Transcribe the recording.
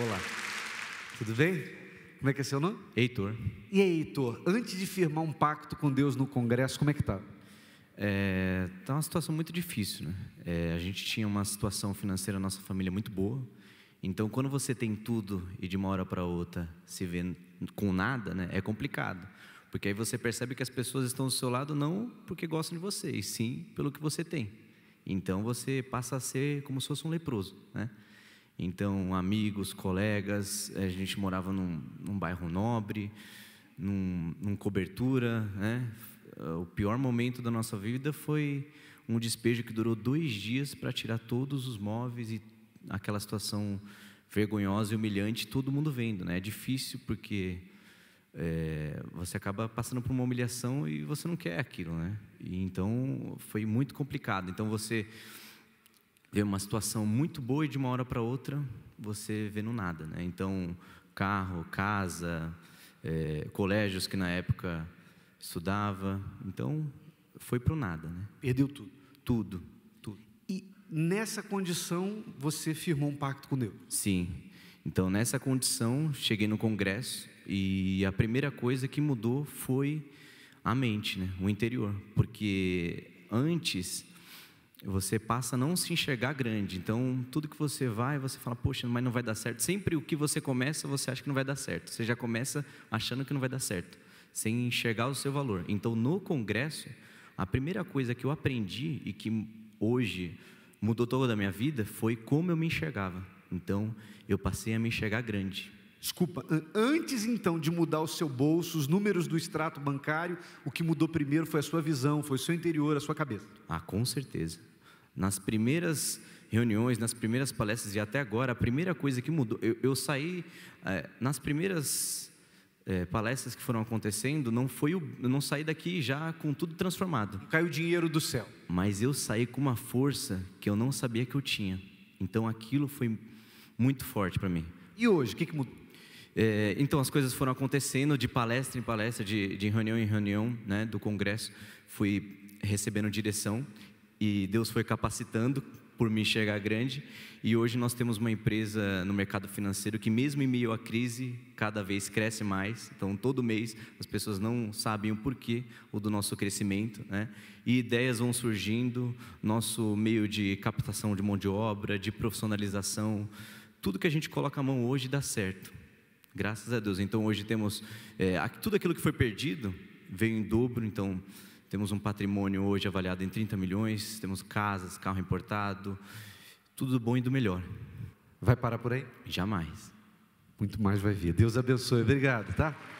Olá, tudo bem? Como é que é seu nome? Heitor. E aí, Heitor, antes de firmar um pacto com Deus no Congresso, como é que tá? É, tá uma situação muito difícil, né? É, a gente tinha uma situação financeira na nossa família muito boa. Então, quando você tem tudo e de uma hora para outra se vê com nada, né? É complicado. Porque aí você percebe que as pessoas estão do seu lado não porque gostam de você, e sim pelo que você tem. Então você passa a ser como se fosse um leproso, né? Então, amigos, colegas, eh, a gente morava num, num bairro nobre, num, num cobertura, né? O pior momento da nossa vida foi um despejo que durou dois dias para tirar todos os móveis e aquela situação vergonhosa e humilhante, todo mundo vendo, né? É difícil porque é, você acaba passando por uma humilhação e você não quer aquilo, né? E então foi muito complicado. Então você vê uma situação muito boa e de uma hora para outra você vê no nada. Né? Então, carro, casa, é, colégios que na época estudava. Então, foi para o nada. Né? Perdeu tudo. Tudo, tudo. E nessa condição você firmou um pacto com Deus? Sim. Então, nessa condição, cheguei no congresso e a primeira coisa que mudou foi a mente, né? o interior. Porque antes você passa a não se enxergar grande. Então, tudo que você vai, você fala, poxa, mas não vai dar certo. Sempre o que você começa, você acha que não vai dar certo. Você já começa achando que não vai dar certo, sem enxergar o seu valor. Então, no congresso, a primeira coisa que eu aprendi e que hoje mudou toda a minha vida foi como eu me enxergava. Então, eu passei a me enxergar grande. Desculpa, antes então de mudar o seu bolso, os números do extrato bancário, o que mudou primeiro foi a sua visão, foi o seu interior, a sua cabeça. Ah, com certeza. Nas primeiras reuniões, nas primeiras palestras e até agora, a primeira coisa que mudou, eu, eu saí, é, nas primeiras é, palestras que foram acontecendo, não foi o, eu não saí daqui já com tudo transformado. Caiu dinheiro do céu. Mas eu saí com uma força que eu não sabia que eu tinha. Então aquilo foi muito forte para mim. E hoje, o que, que mudou? É, então as coisas foram acontecendo de palestra em palestra, de, de reunião em reunião, né, do congresso. Fui recebendo direção e Deus foi capacitando por me enxergar grande. E hoje nós temos uma empresa no mercado financeiro que, mesmo em meio à crise, cada vez cresce mais. Então, todo mês as pessoas não sabem o porquê o do nosso crescimento, né? E ideias vão surgindo, nosso meio de captação de mão de obra, de profissionalização, tudo que a gente coloca a mão hoje dá certo. Graças a Deus. Então hoje temos é, tudo aquilo que foi perdido veio em dobro. Então temos um patrimônio hoje avaliado em 30 milhões, temos casas, carro importado, tudo do bom e do melhor. Vai parar por aí? Jamais. Muito mais vai vir. Deus abençoe. Obrigado, tá?